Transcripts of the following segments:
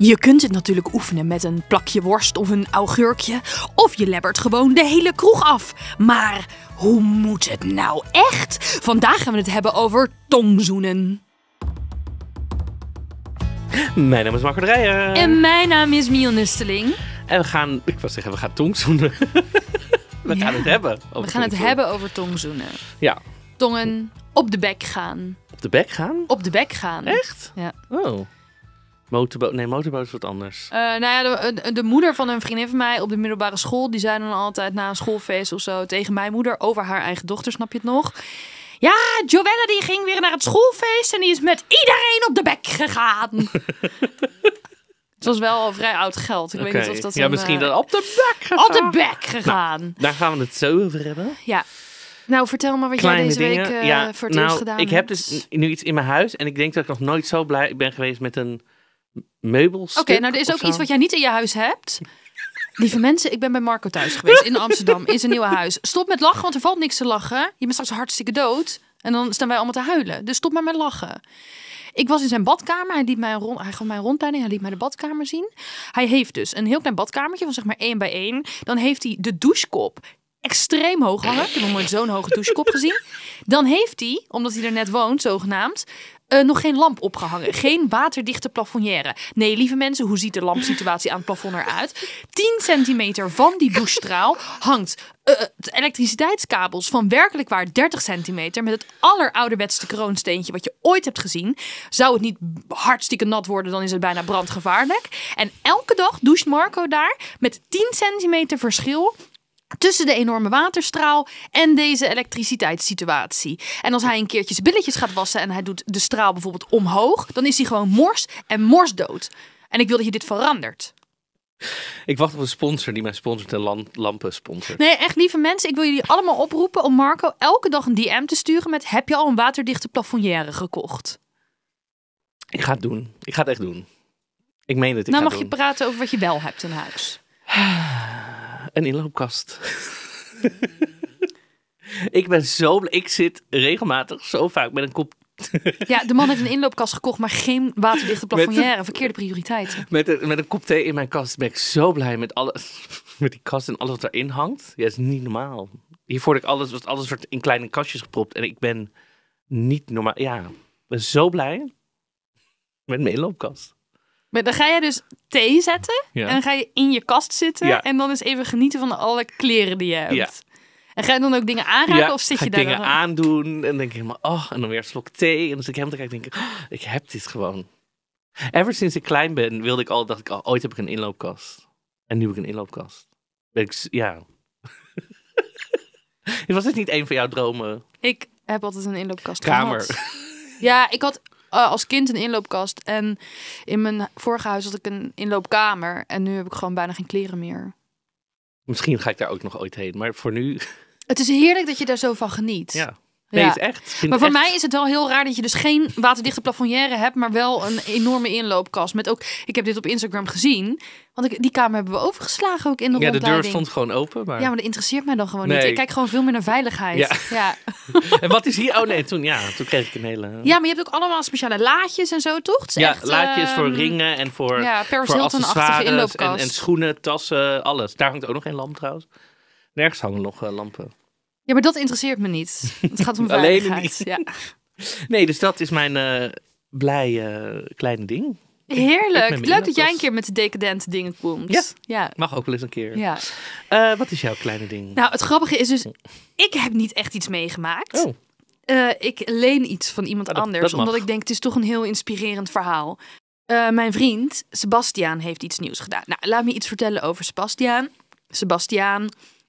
Je kunt het natuurlijk oefenen met een plakje worst of een augurkje. Of je lebbert gewoon de hele kroeg af. Maar hoe moet het nou echt? Vandaag gaan we het hebben over tongzoenen. Mijn naam is Marco Dreyer. En mijn naam is Miel Nusteling. En we gaan, ik was zeggen, we gaan tongzoenen. we gaan het hebben We gaan het hebben over tongzoenen. Ja. Tongen op de bek gaan. Op de bek gaan? Op de bek gaan. Echt? Ja. Oh. Motorboot, nee, motorboot is wat anders. Uh, nou ja, de, eh, de, moeder van een vriendin van mij op de middelbare school, die zei dan altijd na een schoolfeest of zo tegen mijn moeder over haar eigen dochter, snap je het nog? Ja, Joelle die ging weer naar het schoolfeest en die is met iedereen op de bek gegaan. het was wel vrij oud geld. Ik weet niet of dat. Ja, misschien eh, dat op de bek gegaan. Op de bek nou, gegaan. Nou, daar gaan we het zo over hebben. Ja. Nou, vertel maar wat Kleine jij deze week uh, voor het nou, eerst gedaan ik heb dus nu iets in mijn huis en ik denk dat ik nog nooit zo blij ben geweest met een meubels. Oké, nou er is ook iets wat jij niet in je huis hebt. Lieve mensen, ik ben bij Marco thuis geweest in Amsterdam, in zijn nieuwe huis. Stop met lachen, want er valt niks te lachen. Je bent straks hartstikke dood. En dan staan wij allemaal te huilen. Dus stop maar met lachen. Ik was in zijn badkamer. Hij, liet mij rond, hij gaf mij rondleiding. Hij liet mij de badkamer zien. Hij heeft dus een heel klein badkamertje van zeg maar één bij één. Dan heeft hij de douchekop extreem hoog hangen. Ik heb nog nooit zo'n hoge douchekop gezien. Dan heeft hij, omdat hij er net woont, zogenaamd, eh, nog geen lamp opgehangen. Geen waterdichte plafonnière. Nee, lieve mensen, hoe ziet de lampsituatie aan het plafond eruit? 10 centimeter van die douchestraal hangt eh, eh, elektriciteitskabels van werkelijk waar 30 centimeter. Met het allerouderwetste kroonsteentje wat je ooit hebt gezien. Zou het niet hartstikke nat worden, dan is het bijna brandgevaarlijk. En elke dag doucht Marco daar met 10 centimeter verschil Tussen de enorme waterstraal en deze elektriciteitssituatie. En als hij een keertje zijn billetjes gaat wassen en hij doet de straal bijvoorbeeld omhoog, dan is hij gewoon mors en morsdood. En ik wil dat je dit verandert. Ik wacht op een sponsor die mij sponsort en lampen sponsort. Nee, echt lieve mensen, ik wil jullie allemaal oproepen om Marco elke dag een DM te sturen met: Heb je al een waterdichte plafonnière gekocht? Ik ga het doen. Ik ga het echt doen. Ik meen het. Ik nou mag je praten over wat je wel hebt in huis. een inloopkast. ik ben zo blij. Ik zit regelmatig zo vaak met een kop ja, de man heeft een inloopkast gekocht, maar geen waterdichte plafonnière. Verkeerde prioriteit. Met een, met een kop thee in mijn kast ben ik zo blij met alles. Met die kast en alles wat erin hangt. Ja, is niet normaal. Hiervoor ik alles, was alles wordt in kleine kastjes gepropt. En ik ben niet normaal. Ja, ben zo blij met mijn inloopkast. Maar dan ga je dus thee zetten en dan ga je in je kast zitten en dan is even genieten van alle kleren die je hebt. En ga je dan ook dingen aanraken of zit je daar dingen aandoen en denk ik oh, en dan weer slok thee. En dan zit ik hem te kijken denk ik, oh, ik heb dit gewoon. Ever sinds ik klein ben wilde ik al, dacht ik al, ooit heb ik een inloopkast. En nu heb ik een inloopkast. ik, ja. Was dit niet een van jouw dromen? Ik heb altijd een inloopkast Kamer. Ja, ik had eh, als kind een inloopkast. En in mijn vorige huis had ik een inloopkamer. En nu heb ik gewoon bijna geen kleren meer. Misschien ga ik daar ook nog ooit heen. Maar voor nu... Het is heerlijk dat je daar zo van geniet. Ja. Nee, is echt. Maar voor mij is het wel heel raar dat je dus geen waterdichte plafonnière hebt, maar wel een enorme inloopkast. Met ook, ik heb dit op Instagram gezien, want ik, die kamer hebben we overgeslagen ook in de Ja, de deur stond gewoon open. Maar... Ja, maar dat interesseert mij dan gewoon niet. Ik kijk gewoon veel meer naar veiligheid. Ja. en wat is hier? Oh nee, toen, ja, toen kreeg ik een hele... Ja, maar je hebt ook allemaal speciale laadjes en zo, toch? ja, laadjes voor ehm, ringen en voor, ja, voor accessoires En, en schoenen, tassen, alles. Daar hangt ook nog geen lamp trouwens. Nergens hangen nog eh, lampen. Ja, maar dat interesseert me niet. Het gaat om veiligheid. Niet. Ja. Nee, dus dat is mijn uh, blij eh, kleine ding. Heerlijk. Leuk dat, jij een keer met de decadente dingen komt. Ja, mag ook wel eens een keer. Ja. Eh, wat is jouw kleine ding? Nou, het grappige is dus, ik heb niet echt iets meegemaakt. Oh. ik leen iets van iemand ah, anders, omdat ik denk, het is toch een heel inspirerend verhaal. mijn vriend, Sebastiaan, heeft iets nieuws gedaan. Nou, laat me iets vertellen over Sebastiaan. Sebastiaan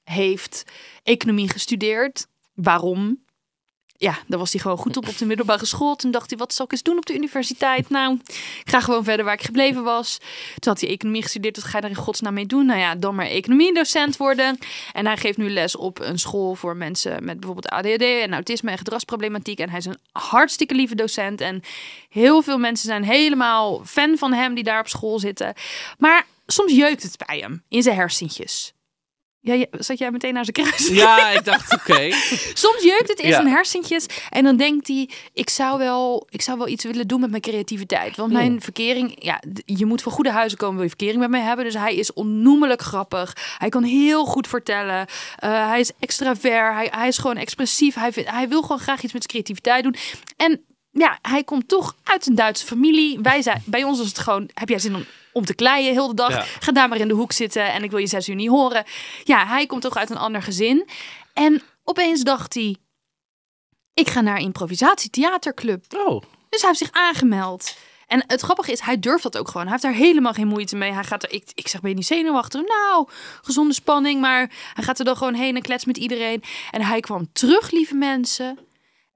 heeft economie gestudeerd. Waarom? ja, daar was hij gewoon goed op op de middelbare school. Toen dacht hij, wat zal ik eens doen op de universiteit? Nou, ik ga gewoon verder waar ik gebleven was. Toen had hij economie gestudeerd. Wat ga je daar in godsnaam mee doen? Nou ja, dan maar economiedocent worden. En hij geeft nu les op een school voor mensen met bijvoorbeeld ADHD en autisme en gedragsproblematiek. En hij is een hartstikke lieve docent. En heel veel mensen zijn helemaal fan van hem die daar op school zitten. Maar soms jeukt het bij hem in zijn hersentjes. Ja, zat jij meteen naar zijn kruis? Ja, ik dacht, oké. Soms jeukt het in ja. zijn hersentjes. En dan denkt hij, ik zou, wel, ik zou wel iets willen doen met mijn creativiteit. Want mijn hmm. verkering, ja, je moet van goede huizen komen, wil je verkering met mij hebben. Dus hij is onnoemelijk grappig. Hij kan heel goed vertellen. Eh, hij is extravert. Hij, hij is gewoon expressief. Hij, hij wil gewoon graag iets met zijn creativiteit doen. En ja, hij komt toch uit een Duitse familie. Wij zijn, bij ons was het gewoon, heb jij zin om, om te kleien heel de dag? Ga daar maar in de hoek zitten en ik wil je zes uur niet horen. Ja, hij komt toch uit een ander gezin. En opeens dacht hij, ik ga naar improvisatietheaterclub. Oh. Dus hij heeft zich aangemeld. En het grappige is, hij durft dat ook gewoon. Hij heeft daar helemaal geen moeite mee. Hij gaat er, ik, ik zeg, ben je niet zenuwachtig? Nou, gezonde spanning, maar hij gaat er dan gewoon heen en klets met iedereen. En hij kwam terug, lieve mensen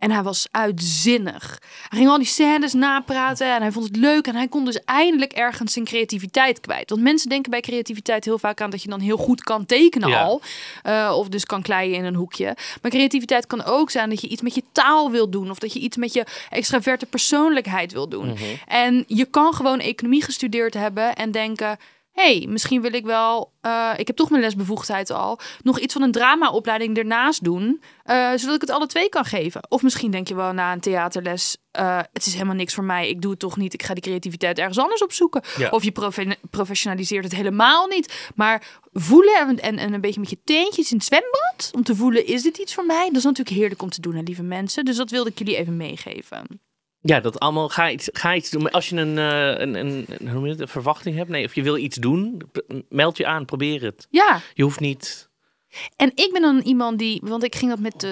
en hij was uitzinnig. Hij ging al die scènes napraten en hij vond het leuk. En hij kon dus eindelijk ergens zijn creativiteit kwijt. Want mensen denken bij creativiteit heel vaak aan dat je dan heel goed kan tekenen al. Eh, of dus kan kleien in een hoekje. Maar creativiteit kan ook zijn dat je iets met je taal wil doen. Of dat je iets met je extraverte persoonlijkheid wil doen. Mhm. En je kan gewoon economie gestudeerd hebben en denken hey, misschien wil ik wel, eh, ik heb toch mijn lesbevoegdheid al, nog iets van een dramaopleiding ernaast doen, eh, zodat ik het alle twee kan geven. Of misschien denk je wel na een theaterles, eh, het is helemaal niks voor mij, ik doe het toch niet, ik ga die creativiteit ergens anders opzoeken. Of je professionaliseert het helemaal niet, maar voelen en, en, een beetje met je teentjes in het zwembad, om te voelen, is dit iets voor mij? Dat is natuurlijk heerlijk om te doen, hè, lieve mensen. Dus dat wilde ik jullie even meegeven. Ja, dat allemaal. Ga iets, ga iets doen. Als je een, eh, een, een, een, een verwachting hebt, nee, of je wil iets doen, meld je aan, probeer het. Ja. Je hoeft niet en ik ben dan iemand die, want ik ging dat met uh,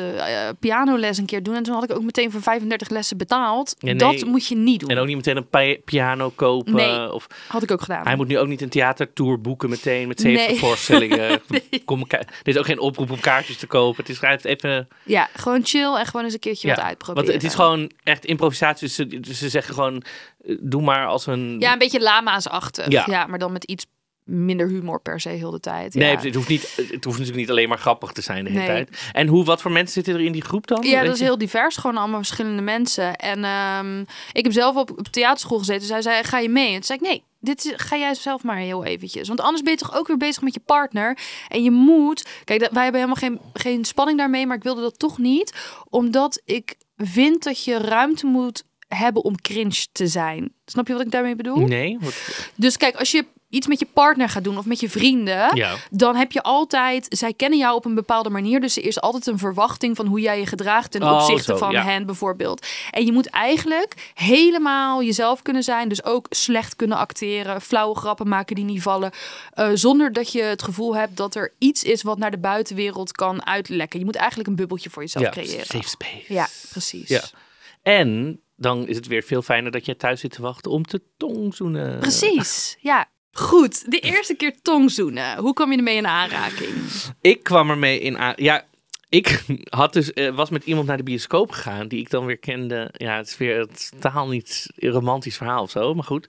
pianoles een keer doen en toen had ik ook meteen voor 35 lessen betaald. dat moet je niet doen. En ook niet meteen een piano kopen. Nee, of, had ik ook gedaan. Hij moet nu ook niet een theatertour boeken meteen met 70 voorstellingen. Kom, dit is ook geen oproep om kaartjes te kopen. Het is even... Ja, gewoon chill en gewoon eens een keertje wat uitproberen. Want het is gewoon echt improvisatie. ze, zeggen gewoon, eh, doe maar als een... Ja, een beetje lama's-achtig. Ja. ja. maar dan met iets minder humor per se heel de tijd. Nee, het, hoeft niet, het hoeft natuurlijk niet alleen maar grappig te zijn de hele tijd. En hoe, wat voor mensen zitten er in die groep dan? Ja, dat is heel divers. Gewoon allemaal verschillende mensen. En ehm, ik heb zelf op, op theaterschool gezeten. Zij zei, ga je mee? En toen zei ik, nee, dit is, ga jij zelf maar heel eventjes. Want anders ben je toch ook weer bezig met je partner. En je moet... Kijk, wij hebben helemaal geen, geen spanning daarmee. Maar ik wilde dat toch niet. Omdat ik vind dat je ruimte moet hebben om cringe te zijn. Snap je wat ik daarmee bedoel? Nee. Dus kijk, als je iets met je partner gaat doen of met je vrienden, dan heb je altijd, zij kennen jou op een bepaalde manier. Dus er is altijd een verwachting van hoe jij je gedraagt ten oh, opzichte van hen bijvoorbeeld. En je moet eigenlijk helemaal jezelf kunnen zijn. Dus ook slecht kunnen acteren, flauwe grappen maken die niet vallen. Eh, zonder dat je het gevoel hebt dat er iets is wat naar de buitenwereld kan uitlekken. Je moet eigenlijk een bubbeltje voor jezelf ja, creëren. Safe space. Ja, precies. Ja. En dan is het weer veel fijner dat jij thuis zit te wachten om te tongzoenen. Precies, ja. Goed, de eerste keer tongzoenen. Hoe kwam je ermee in aanraking? Ik kwam ermee in aanraking. Ja, ik had dus, eh, was met iemand naar de bioscoop gegaan die ik dan weer kende. Ja, het is weer het taal niet romantisch verhaal of zo, maar goed.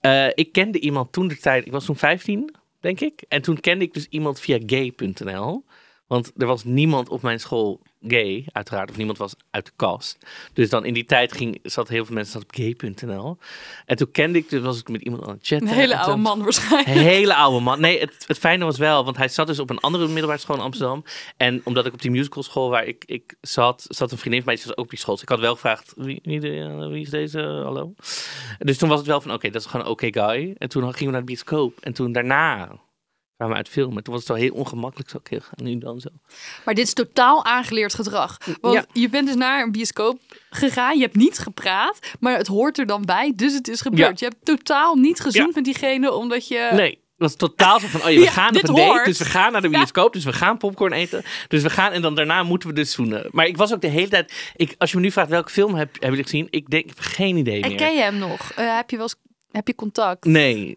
Eh, ik kende iemand toen de tijd, ik was toen 15, denk ik. En toen kende ik dus iemand via gay.nl. Want er was niemand op mijn school gay, uiteraard. Of niemand was uit de kast. Dus dan in die tijd ging, zat heel veel mensen zat op gay.nl. En toen kende ik, dus was ik met iemand aan het chatten. Een hele oude man waarschijnlijk. Een hele oude man. Nee, het, het, fijne was wel, want hij zat dus op een andere middelbare school in Amsterdam. En omdat ik op die musical school waar ik, ik zat, zat een vriendin van mij, die zat ook op die school. Dus ik had wel gevraagd, wie, wie, eh, is deze, hallo? Dus toen was het wel van, oké, dat is gewoon een oké guy. En toen gingen we naar de bioscoop. En toen daarna kwamen uit filmen. Toen was het al heel ongemakkelijk, zo gaan nu dan zo. Maar dit is totaal aangeleerd gedrag. Want je bent dus naar een bioscoop gegaan, je hebt niet gepraat, maar het hoort er dan bij, dus het is gebeurd. Je hebt totaal niet gezoend met diegene, omdat je... Nee. Dat totaal zo van, oh we gaan op een dus we gaan naar de bioscoop, dus we gaan popcorn eten. Dus we gaan, en dan daarna moeten we dus zoenen. Maar ik was ook de hele tijd, ik, als je me nu vraagt welke film heb, heb je gezien, ik denk, ik heb geen idee meer. En ken je hem nog? Eh, heb je wel heb je contact? Nee,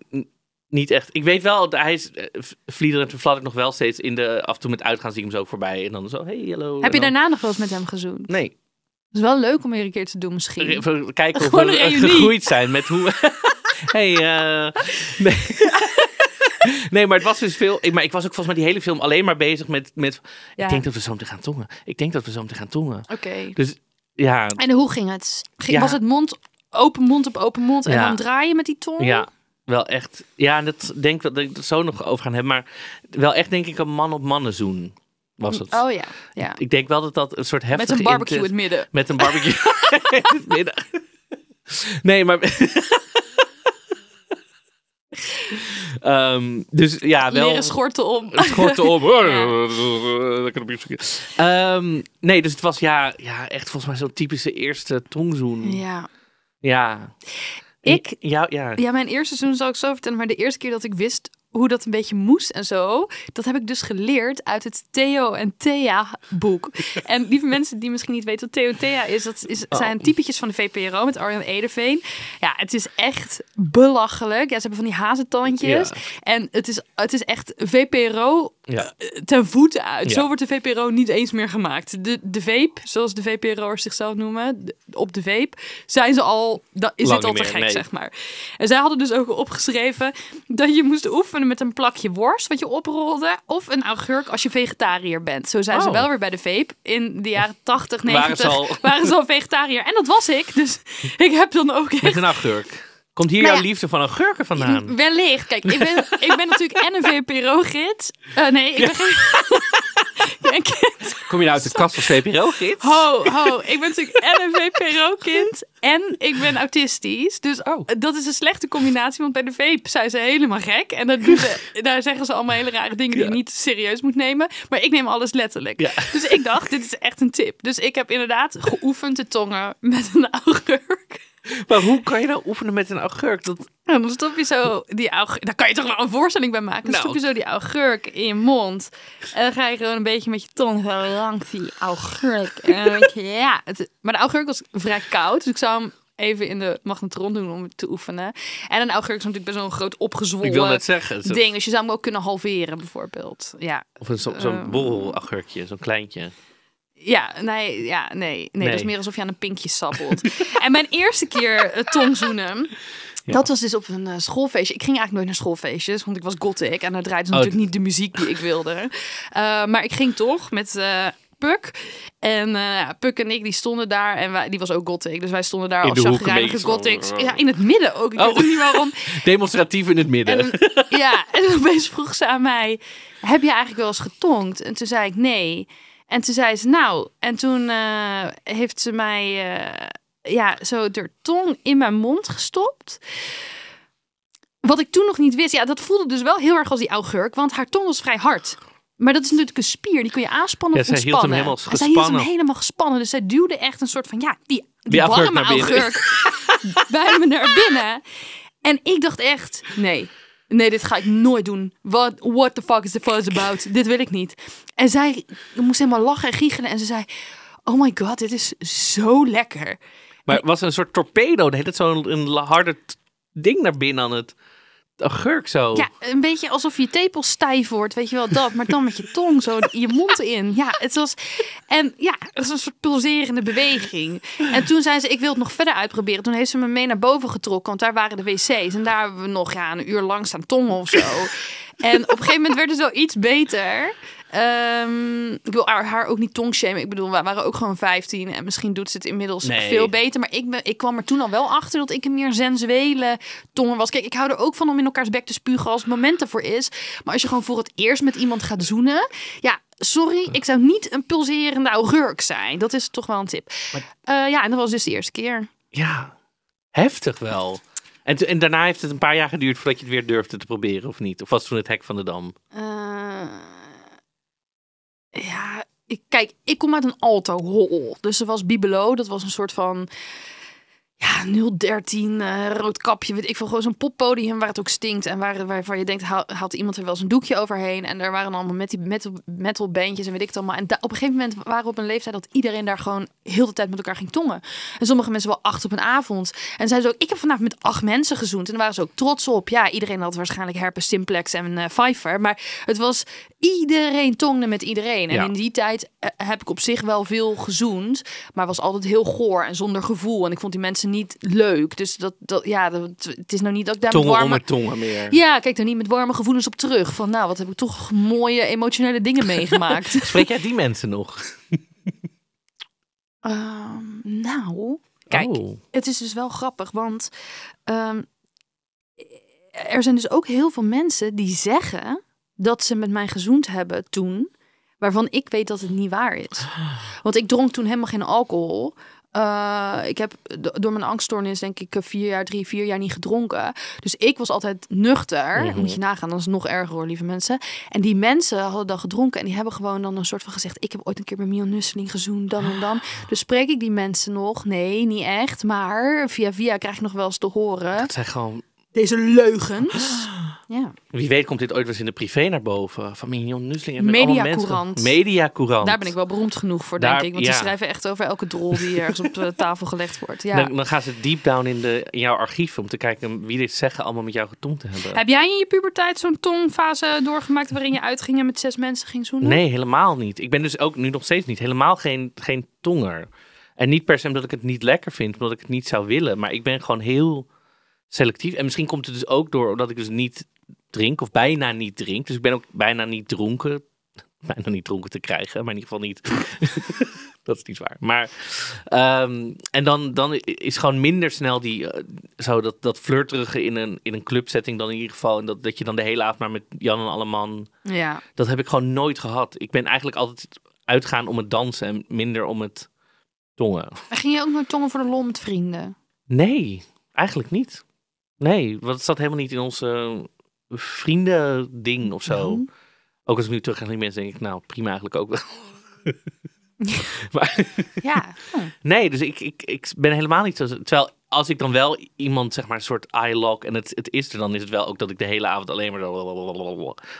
niet echt. Ik weet wel, hij is eh, vliederend en nog wel steeds in de. Af en toe met uitgaan zie ik hem zo voorbij. En dan zo, hey, hallo. Heb je daarna nog wel eens met hem gezoend? Nee. Het is wel leuk om weer een keer te doen, misschien. Re kijken of we gegroeid zijn met hoe. hey, uh... nee. maar het was dus veel. Ik, maar ik was ook volgens mij die hele film alleen maar bezig met. met Ik denk dat we zo te gaan tongen. Ik denk dat we zo te gaan tongen. Oké. Dus ja. En hoe ging het? Was het mond open mond op open mond en dan draaien met die tong? Ja wel echt. Ja, en dat denk dat ik dat zo nog over gaan hebben. Maar wel echt, denk ik, een man op mannen zoen was het. Oh ja, ja. Ik denk wel dat dat een soort heftig... Met een barbecue in het midden. Met een barbecue in het midden. Nee, maar... um, dus ja, wel... Leren schorten om. Schorten om. Ehm, nee, dus het was ja, ja echt volgens mij zo'n typische eerste tongzoen. Ja. Ja. Ik? Ja, ja. ja, mijn eerste seizoen zal ik zo vertellen. Maar de eerste keer dat ik wist hoe dat een beetje moest en zo. Dat heb ik dus geleerd uit het Theo en Thea boek. en lieve mensen die misschien niet weten wat Theo en Thea is, dat is, oh. zijn typetjes van de VPRO met Arjan Edeveen. Ja, het is echt belachelijk. Ja, ze hebben van die hazentandjes. En het is, het is echt VPRO ja. Eh, ten voeten uit. Zo wordt de VPRO niet eens meer gemaakt. De, de veep, zoals de VPRO'ers zichzelf noemen, op de veep, zijn ze al, dat is het al te gek, zeg maar. En zij hadden dus ook opgeschreven dat je moest oefenen met een plakje worst wat je oprolde. Of een augurk als je vegetariër bent. Zo zijn ze oh. wel weer bij de vape. In de jaren 80, 90 waren ze, al... vegetariër. En dat was ik. Dus ik heb dan ook echt... Met een augurk. Komt hier jouw liefde van een augurken vandaan? Wellicht. Kijk, ik ben, ik ben natuurlijk en een VPRO-gids. Eh, nee, ik ben geen geen... Kom je nou uit de kast als vpro git Ho, ho. Ik ben natuurlijk en een VPRO-kind en ik ben autistisch. Dus oh. dat is een slechte combinatie, want bij de VEP zijn ze helemaal gek. En daar zeggen ze allemaal hele rare dingen die je niet serieus moet nemen. Maar ik neem alles letterlijk. Dus ik dacht, dit is echt een tip. Dus ik heb inderdaad geoefend de tongen met een augurk. Maar hoe kan je nou oefenen met een augurk? Dat... dan stop je zo die augurk. Daar kan je toch wel een voorstelling bij maken. Dan stop je nou. zo die augurk in je mond. En dan ga je gewoon een beetje met je tong zo langs die augurk. En ja. maar de augurk was vrij koud. Dus ik zou hem even in de magnetron doen om te oefenen. En een augurk is natuurlijk best wel een groot opgezwollen ik wil net zeggen, ding. Dus je zou hem ook kunnen halveren bijvoorbeeld. Ja. Of zo'n ehm. bol augurkje, zo'n kleintje. Ja, nee, ja, nee, nee, Dat is meer alsof je aan een pinkje sabbelt. en mijn eerste keer eh, tongzoenen... Dat was dus op een eh, schoolfeestje. Ik ging eigenlijk nooit naar schoolfeestjes, want ik was gothic. En daar draaide oh, natuurlijk niet de muziek die ik wilde. Eh, maar ik ging toch met uh, Puk. En Puk en ik, die stonden daar. En wij, die was ook gothic. Dus wij stonden daar in als chagrijnige gothics. Ja, in het midden ook. Ik oh. weet niet waarom. Demonstratief in het midden. En, ja, en opeens vroeg ze aan mij... Heb je eigenlijk wel eens getongd? En toen zei ik nee... En toen zei ze, nou, en toen eh, heeft ze mij eh, ja, zo de tong in mijn mond gestopt. Wat ik toen nog niet wist, ja, dat voelde dus wel heel erg als die augurk, want haar tong was vrij hard. Maar dat is natuurlijk een spier, die kun je aanspannen ja, of zij Hield hem helemaal gespannen. Zij hield hem helemaal gespannen, dus zij duwde echt een soort van, ja, die, die, warme augurk, augurk bij me naar binnen. En ik dacht echt, nee, nee, dit ga ik nooit doen. What, what the fuck is the fuzz about? dit wil ik niet. En zij moest helemaal lachen en giechelen. En ze zei, oh my god, dit is zo lekker. Maar het was een soort torpedo. het zo'n harde ding naar binnen aan het gurk zo. Ja, een beetje alsof je tepel stijf wordt, weet je wel dat. Maar dan met je tong zo je mond in. Ja, het was, en ja, het was een soort pulserende beweging. En toen zei ze, ik wil het nog verder uitproberen. Toen heeft ze me mee naar boven getrokken, want daar waren de wc's. En daar hebben we nog ja, een uur lang staan tongen of zo. En op een gegeven moment werd het wel iets beter. Ehm, ik wil haar, ook niet tongshamen. Ik bedoel, we waren ook gewoon 15 en misschien doet ze het inmiddels veel beter. Maar ik, ben, ik kwam er toen al wel achter dat ik een meer sensuele tonger was. Kijk, ik hou er ook van om in elkaars bek te spugen als het moment ervoor is. Maar als je gewoon voor het eerst met iemand gaat zoenen, ja, sorry, ik zou niet een pulserende augurk zijn. Dat is toch wel een tip. Eh, ja, en dat was dus de eerste keer. Ja, heftig wel. En, en daarna heeft het een paar jaar geduurd voordat je het weer durfde te proberen, of niet? Of was toen het hek van de dam? Eh, ja, ik, kijk, ik kom uit een alto hol. Dus er was bibelo, dat was een soort van ja, 013, uh, eh, rood kapje, weet ik veel. Gewoon zo'n poppodium waar het ook stinkt. En waar, waarvan je denkt, had haalt iemand er wel eens een doekje overheen. En er waren allemaal met die metal, metal bandjes en weet ik het allemaal. En op een gegeven moment waren we op een leeftijd dat iedereen daar gewoon heel de tijd met elkaar ging tongen. En sommige mensen wel acht op een avond. En zeiden zo ik heb vanavond met acht mensen gezoend. En daar waren ze ook trots op. Ja, iedereen had waarschijnlijk herpes simplex en uh, Pfeiffer. Maar het was, iedereen tongde met iedereen. En in die tijd eh, heb ik op zich wel veel gezoend. Maar was altijd heel goor en zonder gevoel. En ik vond die mensen niet leuk. Dus dat, dat ja, dat, het is nou niet dat ik daar tongen met warme... meer. Ja, kijk daar niet met warme gevoelens op terug. Van nou, wat heb ik toch mooie emotionele dingen meegemaakt. Spreek jij die mensen nog? Ehm, nou, kijk, oh. het is dus wel grappig, want ehm, er zijn dus ook heel veel mensen die zeggen dat ze met mij gezoend hebben toen waarvan ik weet dat het niet waar is. Want ik dronk toen helemaal geen alcohol. Eh, ik heb door mijn angststoornis denk ik eh, vier jaar, drie, vier jaar niet gedronken. Dus ik was altijd nuchter. Mm Moet je nagaan, dan is nog erger hoor, lieve mensen. En die mensen hadden dan gedronken en die hebben gewoon dan een soort van gezegd... ik heb ooit een keer bij Mion Nusseling gezoend, dan en dan. Dus spreek ik die mensen nog? Nee, niet echt. Maar via via krijg ik nog wel eens te horen. Dat zijn gewoon deze leugens. Ja. Wie weet komt dit ooit wel eens in de privé naar boven. Van Mignon Nusling en Media Mediacourant. Daar ben ik wel beroemd genoeg voor, denk ik. Want ja. die schrijven echt over elke drol die ergens op de tafel gelegd wordt. Ja. Dan, gaan ze deep down in, de, in jouw archief om te kijken wie dit zeggen allemaal met jou te hebben. Heb jij in je puberteit zo'n tongfase doorgemaakt waarin je uitging en met zes mensen ging zoenen? Nee, helemaal niet. Ik ben dus ook nu nog steeds niet. Helemaal geen, geen tonger. En niet per se omdat ik het niet lekker vind, omdat ik het niet zou willen. Maar ik ben gewoon heel selectief. En misschien komt het dus ook door omdat ik dus niet drink of bijna niet drink. Dus ik ben ook bijna niet dronken. Bijna niet dronken te krijgen, maar in ieder geval niet. dat is niet waar. Maar, ehm, en dan, dan is gewoon minder snel die, uh, zo dat, dat flirterige in een, in een clubsetting dan in ieder geval. En dat, dat je dan de hele avond maar met Jan en man Ja. Dat heb ik gewoon nooit gehad. Ik ben eigenlijk altijd uitgaan om het dansen en minder om het tongen. ging je ook nooit tongen voor de lol met vrienden? Nee, eigenlijk niet. Nee, wat het zat helemaal niet in onze eh, ding of zo. Ook als ik nu terug ga naar die mensen, denk ik, nou prima eigenlijk ook wel. maar, ja. Oh. Nee, dus ik, ik, ik ben helemaal niet zo. Terwijl als ik dan wel iemand, zeg maar, een soort eye lock en het, het is er, dan is het wel ook dat ik de hele avond alleen maar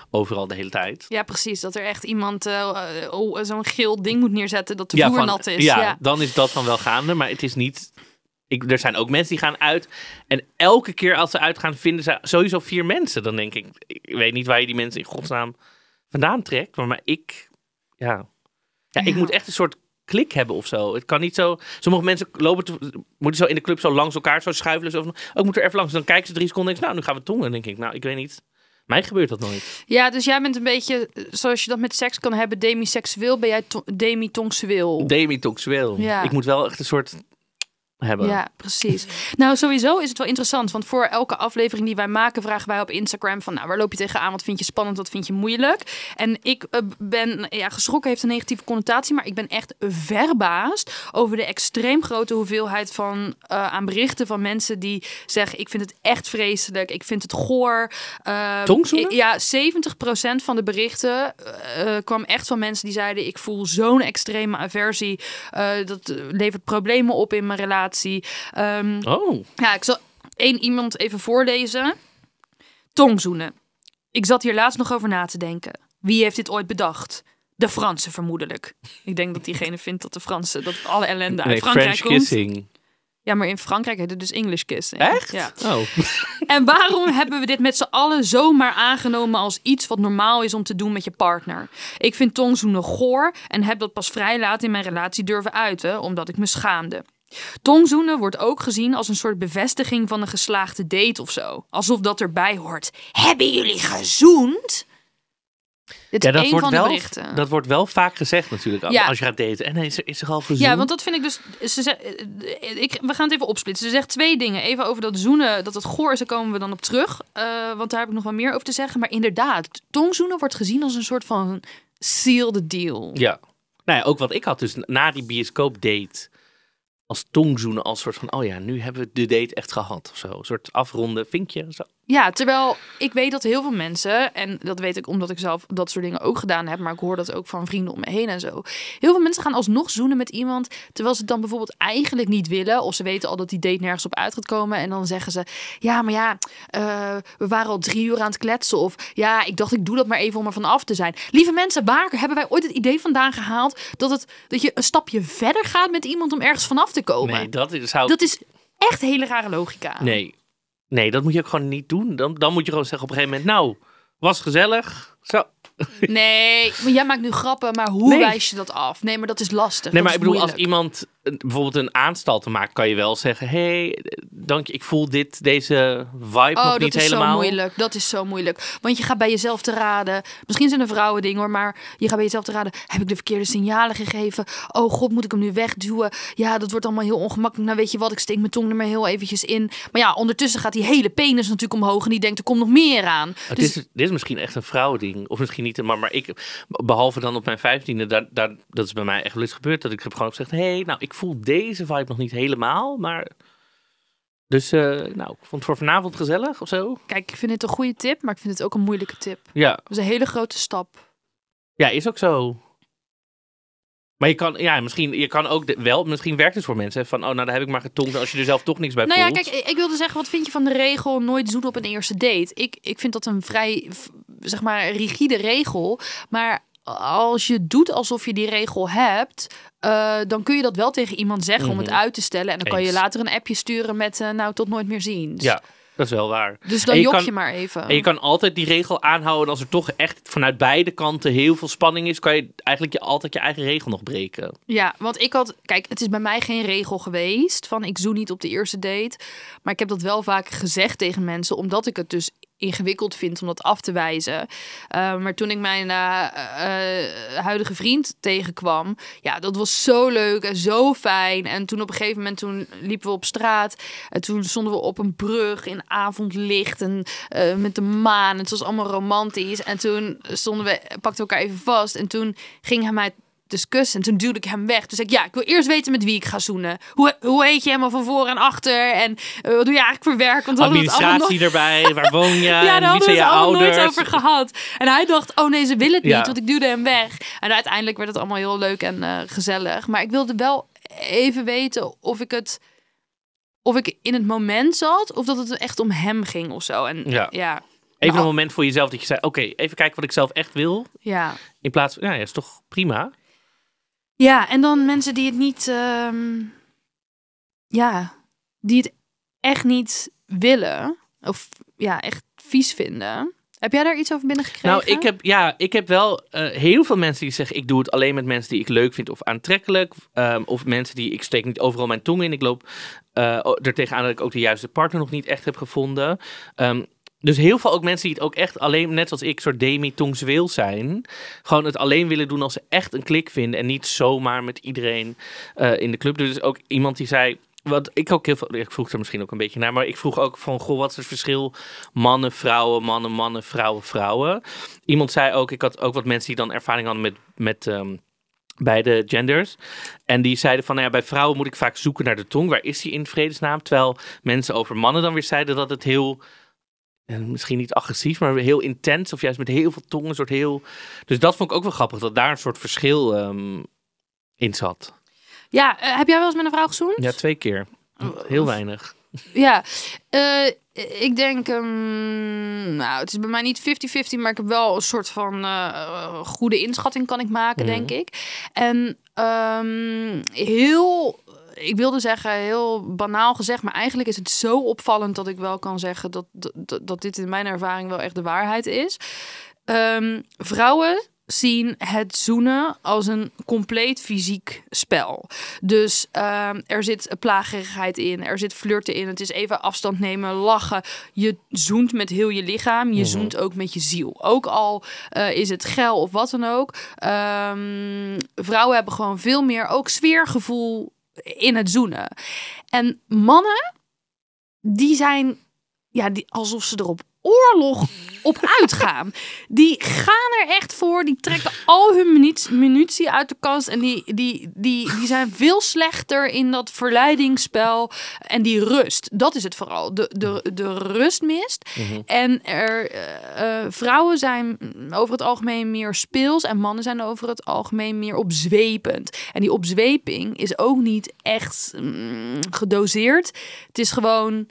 overal de hele tijd. Ja, precies. Dat er echt iemand uh, oh, zo'n geel ding moet neerzetten dat de ja, nat is. Ja, ja, dan is dat dan wel gaande, maar het is niet ik, er zijn ook mensen die gaan uit. En elke keer als ze uitgaan, vinden ze sowieso vier mensen. Dan denk ik, ik weet niet waar je die mensen in godsnaam vandaan trekt. Maar, ik, ja. ja. ik moet echt een soort klik hebben of zo. Het kan niet zo. Sommige mensen lopen moeten zo in de club zo langs elkaar zo schuiven. Zo, oh, ik moet er even langs. Dan kijken ze drie seconden. En nou, nu gaan we tongen. denk ik, nou, ik weet niet. Mij gebeurt dat nooit. Ja, dus jij bent een beetje, zoals je dat met seks kan hebben, demiseksueel. Ben jij demi Demitonseksueel. Ja. Ik moet wel echt een soort ja, precies. nou, sowieso is het wel interessant, want voor elke aflevering die wij maken, vragen wij op Instagram van, nou, waar loop je tegenaan? Wat vind je spannend? Wat vind je moeilijk? En ik eh, ben, ja, geschrokken heeft een negatieve connotatie, maar ik ben echt verbaasd over de extreem grote hoeveelheid van eh, aan berichten van mensen die zeggen, ik vind het echt vreselijk, ik vind het goor. Uh, ja, 70% van de berichten eh, kwam echt van mensen die zeiden, ik voel zo'n extreme aversie, dat levert problemen op in mijn relatie Ehm, oh. Ja, ik zal één iemand even voorlezen. Tongzoenen. Ik zat hier laatst nog over na te denken. Wie heeft dit ooit bedacht? De Fransen vermoedelijk. Ik denk dat diegene vindt dat de Fransen, dat alle ellende uit nee, Frankrijk French Kissing. Ja, maar in Frankrijk heet het dus English kissing. Echt? Oh. En waarom hebben we dit met z'n allen zomaar aangenomen als iets wat normaal is om te doen met je partner? Ik vind tongzoenen goor en heb dat pas vrij laat in mijn relatie durven uiten, omdat ik me schaamde. Tongzoenen wordt ook gezien als een soort bevestiging van een geslaagde date of zo. Alsof dat erbij hoort. Hebben jullie gezoend? ja, dat wordt, wel, dat wordt wel vaak gezegd natuurlijk als je gaat daten. En is er, is er al gezoend? Ja, want dat vind ik dus... Ze eh, ik, we gaan het even opsplitsen. Ze zegt twee dingen. Even over dat zoenen, dat het goor is, daar komen we dan op terug. Eh, want daar heb ik nog wel meer over te zeggen. Maar inderdaad, tongzoenen wordt gezien als een soort van sealed deal. Ja. Nou ja, ook wat ik had dus na die bioscoopdate als tongzoenen, als soort van, oh ja, nu hebben we de date echt gehad of zo. Een soort afronden vinkje. Zo. Ja, terwijl ik weet dat heel veel mensen, en dat weet ik omdat ik zelf dat soort dingen ook gedaan heb, maar ik hoor dat ook van vrienden om me heen en zo. Heel veel mensen gaan alsnog zoenen met iemand, terwijl ze het dan bijvoorbeeld eigenlijk niet willen, of ze weten al dat die date nergens op uit gaat komen. En dan zeggen ze, ja, maar ja, eh, we waren al drie uur aan het kletsen. Of ja, ik dacht ik doe dat maar even om er van af te zijn. Lieve mensen, waar hebben wij ooit het idee vandaan gehaald dat, het, dat je een stapje verder gaat met iemand om ergens vanaf te komen? Nee, dat is, zou... dat is echt hele rare logica. Nee, Nee, dat moet je ook gewoon niet doen. Dan, dan moet je gewoon zeggen op een gegeven moment, nou, was gezellig. Zo. Nee, maar jij maakt nu grappen, maar hoe wijs je dat af? Nee, maar dat is lastig. Nee, maar ik bedoel, als iemand bijvoorbeeld een aanstal te maken, kan je wel zeggen: hey, dank je, ik voel dit, deze vibe oh, nog niet helemaal. Dat is zo moeilijk. Dat is zo moeilijk. Want je gaat bij jezelf te raden. Misschien zijn een vrouwen hoor, maar je gaat bij jezelf te raden: heb ik de verkeerde signalen gegeven? Oh god, moet ik hem nu wegduwen? Ja, dat wordt allemaal heel ongemakkelijk. Nou, weet je wat, ik steek mijn tong er maar heel eventjes in. Maar ja, ondertussen gaat die hele penis natuurlijk omhoog en die denkt: er komt nog meer aan. Het dus... is, dit is misschien echt een vrouwending, of misschien niet, maar, maar ik, behalve dan op mijn vijftiende, daar, dat is bij mij echt wel eens gebeurd dat ik heb gewoon gezegd: hey, nou, ik ik voel deze vibe nog niet helemaal, maar... Dus eh, nou, ik vond het voor vanavond gezellig of zo. Kijk, ik vind het een goede tip, maar ik vind het ook een moeilijke tip. Ja. Dat is een hele grote stap. Ja, is ook zo. Maar je kan, ja, misschien, je kan ook wel, misschien werkt het voor mensen. van, oh, nou, daar heb ik maar getongd als je er zelf toch niks bij nou voelt. Nou ja, kijk, ik wilde zeggen, wat vind je van de regel nooit zoen op een eerste date? Ik, ik vind dat een vrij, zeg maar, rigide regel. Maar als je doet alsof je die regel hebt, eh, dan kun je dat wel tegen iemand zeggen om het mhm. uit te stellen. En dan kan je later een appje sturen met eh, nou tot nooit meer ziens. Ja. Dat is wel waar. Dus dan jok je maar even. En je kan altijd die regel aanhouden. Als er toch echt vanuit beide kanten heel veel spanning is, kan je eigenlijk je, altijd je eigen regel nog breken. Ja, want ik had. Kijk, het is bij mij geen regel geweest. Van ik zoen niet op de eerste date. Maar ik heb dat wel vaak gezegd tegen mensen. Omdat ik het dus ingewikkeld vind om dat af te wijzen. Eh, maar toen ik mijn eh, eh, huidige vriend tegenkwam, ja, dat was zo leuk en zo fijn. En toen op een gegeven moment toen liepen we op straat en toen stonden we op een brug in avondlicht en met de maan. Het was allemaal romantisch. En toen stonden we, pakten we elkaar even vast en toen ging hij mij discuss. En toen duwde ik hem weg. Toen zei ik, ja, ik wil eerst weten met wie ik ga zoenen. Hoe, hoe heet je helemaal van voor en achter? En uh, wat doe je eigenlijk voor werk? Want Administratie erbij, nog... waar woon je? ja, daar hadden we het allemaal nooit over gehad. En hij dacht, oh nee, ze willen het niet, want ik duwde hem weg. En uiteindelijk werd het allemaal heel leuk en eh, gezellig. Maar ik wilde wel even weten of ik het... Of ik in het moment zat, of dat het echt om hem ging of zo. En ja. ja. Even nou, een moment voor jezelf dat je zei: Oké, even kijken wat ik zelf echt wil. Ja. In plaats van, nou ja, is toch prima. Ja, en dan mensen die het niet. Ehm, ja, die het echt niet willen. Of ja, echt vies vinden. Heb jij daar iets over binnengekregen? Nou, ik heb, ja, ik heb wel eh, heel veel mensen die zeggen: ik doe het alleen met mensen die ik leuk vind of aantrekkelijk. Ehm, of mensen die ik steek niet overal mijn tong in. Ik loop uh, er tegenaan dat ik ook de juiste partner nog niet echt heb gevonden. Um, dus heel veel ook mensen die het ook echt alleen, net als ik, soort demi wil zijn. Gewoon het alleen willen doen als ze echt een klik vinden. En niet zomaar met iedereen eh, in de club. Dus ook iemand die zei. Wat ik ook heel veel. Ik vroeg er misschien ook een beetje naar. Maar ik vroeg ook van. Goh, wat is het verschil? Mannen, vrouwen, mannen, mannen, vrouwen, vrouwen. Iemand zei ook. Ik had ook wat mensen die dan ervaring hadden met. met ehm, beide genders. En die zeiden van, nou ja, bij vrouwen moet ik vaak zoeken naar de tong. Waar is die in vredesnaam? Terwijl mensen over mannen dan weer zeiden dat het heel en misschien niet agressief, maar heel intens of juist met heel veel tongen, soort heel. Dus dat vond ik ook wel grappig dat daar een soort verschil ehm, in zat. Ja, eh, heb jij wel eens met een vrouw gezoend? Ja, twee keer. Heel weinig. Ja, eh, ik denk, ehm, nou, het is bij mij niet 50-50, maar ik heb wel een soort van eh, goede inschatting kan ik maken, mhm. denk ik. En ehm, heel ik wilde zeggen, heel banaal gezegd, maar eigenlijk is het zo opvallend dat ik wel kan zeggen dat, dat, dat dit in mijn ervaring wel echt de waarheid is. Ehm, vrouwen zien het zoenen als een compleet fysiek spel. Dus ehm, er zit plagerigheid in, er zit flirten in. Het is even afstand nemen, lachen. Je zoent met heel je lichaam, je mm zoent ook met je ziel. Ook al eh, is het geil of wat dan ook. Ehm, vrouwen hebben gewoon veel meer ook sfeergevoel in het zoenen. En mannen, die zijn ja, die, alsof ze erop oorlog op uitgaan. Die gaan er echt voor. Die trekken al hun munitie uit de kast. En die, die, die, die zijn veel slechter in dat verleidingsspel. En die rust. Dat is het vooral. De, de, de rust mist. Mhm. En er, eh, eh, vrouwen zijn over het algemeen meer speels. En mannen zijn over het algemeen meer opzwepend. En die opzweping is ook niet echt mm, gedoseerd. Het is gewoon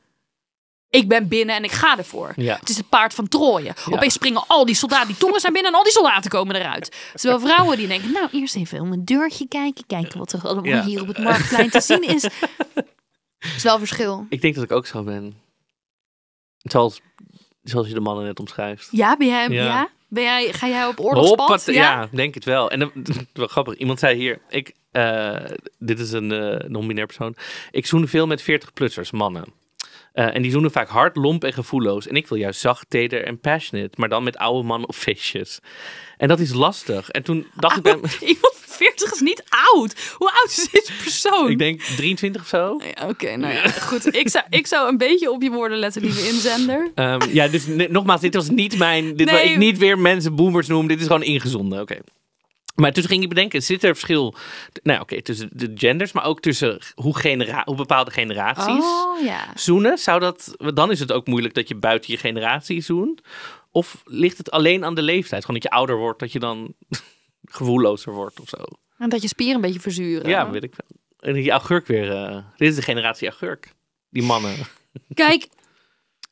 ik ben binnen en ik ga ervoor. Het is het paard van Troje. Ja. Opeens springen al die soldaten, die tongen zijn binnen en al die soldaten komen eruit. Terwijl vrouwen die denken, nou eerst even om een deurtje kijken, kijken wat er allemaal hier op het marktplein te zien is. Het is wel verschil. Ik denk dat ik ook zo ben. Zoals, zoals je de mannen net omschrijft. Ja, ben jij, ja. Ben jij, ga jij op oorlogspad? Ja? ja, denk het wel. En dan, wel grappig, iemand zei hier, ik, eh, dit is een eh, non-binair persoon. Ik zoen veel met 40-plussers, mannen. Eh, en die zoenen vaak hard, lomp en gevoelloos. En ik wil juist zacht, teder en passionate. Maar dan met oude man of feestjes. En dat is lastig. En toen dacht ik bij... Iemand van 40 is niet oud. Hoe oud is deze persoon? Ik denk 23 of zo. Oké, nou ja, goed. Ik zou, ik zou een beetje op je woorden letten, lieve inzender. Ehm, ja, dus nogmaals, dit was niet mijn... Dit nee. ik niet weer mensen boomers noem. Dit is gewoon ingezonden. Oké. Maar toen ging je bedenken, zit er verschil nou, oké, tussen de genders, maar ook tussen hoe, genera hoe bepaalde generaties oh, zoenen? Zou dat, dan is het ook moeilijk dat je buiten je generatie zoent. Of ligt het alleen aan de leeftijd? Gewoon dat je ouder wordt, dat je dan gevoellozer wordt of zo. En dat je spieren een beetje verzuren. Ja, weet ik wel. En die augurk weer. Eh, dit is de generatie augurk. Die mannen. Kijk,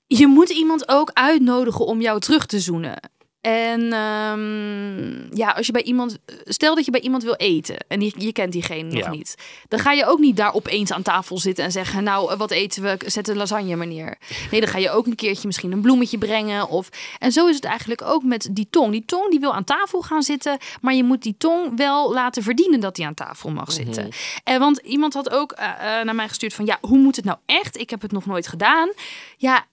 je moet iemand ook uitnodigen om jou terug te zoenen. En ehm, ja, als je bij iemand. Stel dat je bij iemand wil eten en je, kent diegene nog niet. Dan ga je ook niet daar opeens aan tafel zitten en zeggen. Nou, eh, wat eten we? Zet een lasagne neer. Nee, dan ga je ook een keertje misschien een bloemetje brengen. Of... En zo is het eigenlijk ook met die tong. Die tong die wil aan tafel gaan zitten. Maar je moet die tong wel laten verdienen dat die aan tafel mag mhm. zitten. En want iemand had ook eh, eh, naar mij gestuurd van ja, hoe moet het nou echt? Ik heb het nog nooit gedaan. Ja,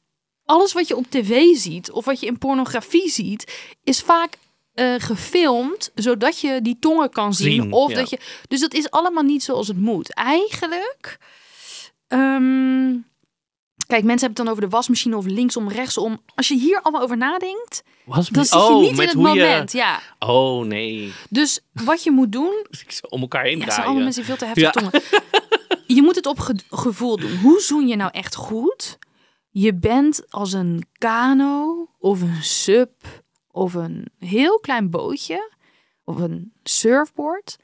alles wat je op tv ziet of wat je in pornografie ziet, is vaak eh, gefilmd zodat je die tongen kan zien. of dat je, dus dat is allemaal niet zoals het moet. Eigenlijk. Ehm, kijk, mensen hebben het dan over de wasmachine of linksom, rechtsom. Als je hier allemaal over nadenkt, dan zit je oh, niet in het moment. Ja. Oh nee. Dus wat je moet doen. Om elkaar heen ja, draaien. zijn allemaal mensen veel te heftige tongen. je moet het op gevoel doen. Hoe zoen je nou echt goed? Je bent als een kano of een sub of een heel klein bootje of een surfboard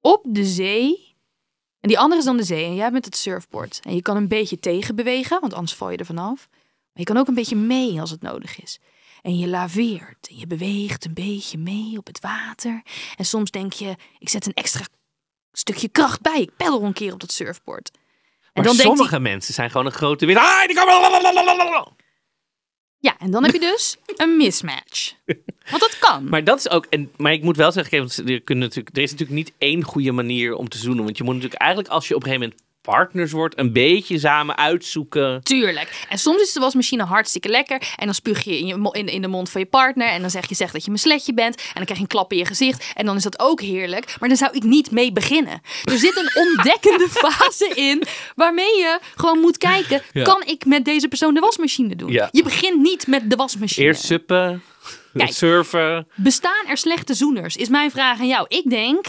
op de zee. En die andere is dan de zee en jij bent het surfboard. En je kan een beetje tegenbewegen, want anders val je er vanaf. Maar je kan ook een beetje mee als het nodig is. En je laveert en je beweegt een beetje mee op het water. En soms denk je, ik zet een extra stukje kracht bij. Ik peddel een keer op dat surfboard maar sommige mensen zijn gewoon een grote wit. Ah, die Ja, en dan heb je dus een mismatch. Want dat kan. Maar dat is ook. En, maar ik moet wel zeggen, er, kunnen natuurlijk, er is natuurlijk niet één goede manier om te zoenen. Want je moet natuurlijk eigenlijk als je op een gegeven moment partners wordt, een beetje samen uitzoeken. Tuurlijk. En soms is de wasmachine hartstikke lekker. En dan spuug je in, je in, in de mond van je partner. En dan zeg je zegt dat je een sletje bent. En dan krijg je een klap in je gezicht. En dan is dat ook heerlijk. Maar dan zou ik niet mee beginnen. Er zit een ontdekkende fase in. Waarmee je gewoon moet kijken: kan ik met deze persoon de wasmachine doen? Ja. Je begint niet met de wasmachine. Eerst suppen. surfen. Bestaan er slechte zoeners? Is mijn vraag aan jou. Ik denk,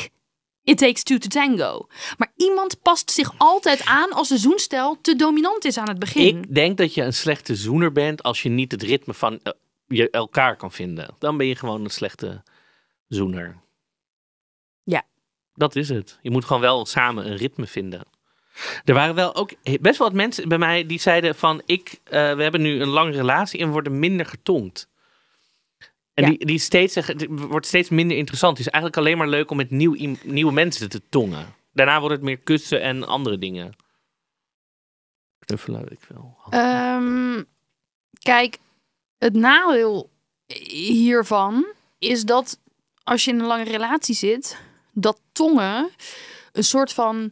It takes two to tango. Maar iemand past zich altijd aan als de zoenstel te dominant is aan het begin. Ik denk dat je een slechte zoener bent als je niet het ritme van eh, je elkaar kan vinden. Dan ben je gewoon een slechte zoener. Ja. Dat is het. Je moet gewoon wel samen een ritme vinden. Er waren wel ook best wel wat mensen bij mij die zeiden van ik, eh, we hebben nu een lange relatie en we worden minder getongd. En die, die, steeds, wordt steeds minder interessant. Het is eigenlijk alleen maar leuk om met nieuw, nieuwe mensen te tongen. Daarna wordt het meer kussen en andere dingen. Knuffelen, ik wel. Ehm, kijk, het nadeel hiervan is dat als je in een lange relatie zit, dat tongen een soort van